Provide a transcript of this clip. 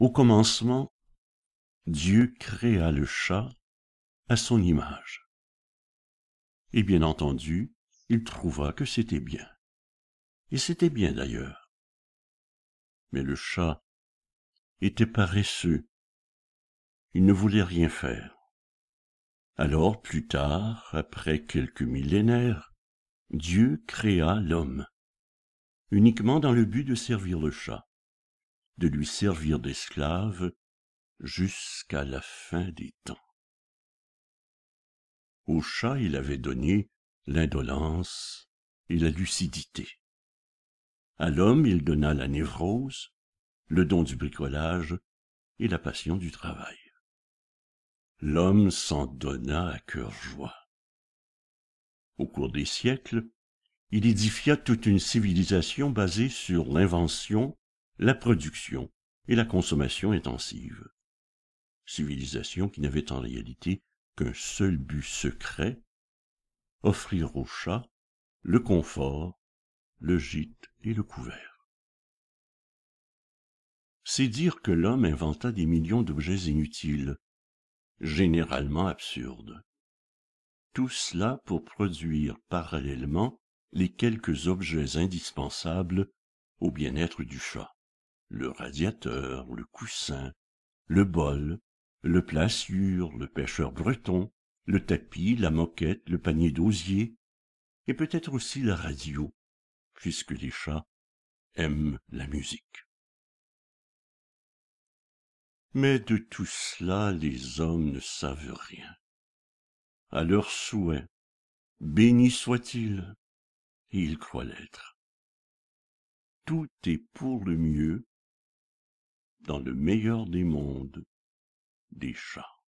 Au commencement, Dieu créa le chat à son image. Et bien entendu, il trouva que c'était bien. Et c'était bien d'ailleurs. Mais le chat était paresseux. Il ne voulait rien faire. Alors, plus tard, après quelques millénaires, Dieu créa l'homme, uniquement dans le but de servir le chat de lui servir d'esclave jusqu'à la fin des temps. Au chat, il avait donné l'indolence et la lucidité. À l'homme, il donna la névrose, le don du bricolage et la passion du travail. L'homme s'en donna à cœur joie. Au cours des siècles, il édifia toute une civilisation basée sur l'invention, la production et la consommation intensive. Civilisation qui n'avait en réalité qu'un seul but secret, offrir au chat le confort, le gîte et le couvert. C'est dire que l'homme inventa des millions d'objets inutiles, généralement absurdes. Tout cela pour produire parallèlement les quelques objets indispensables au bien-être du chat le radiateur, le coussin, le bol, le plassure, le pêcheur breton, le tapis, la moquette, le panier d'osier, et peut-être aussi la radio, puisque les chats aiment la musique. Mais de tout cela les hommes ne savent rien. À leur souhait, béni soit-il, ils croient l'être. Tout est pour le mieux dans le meilleur des mondes, des chats.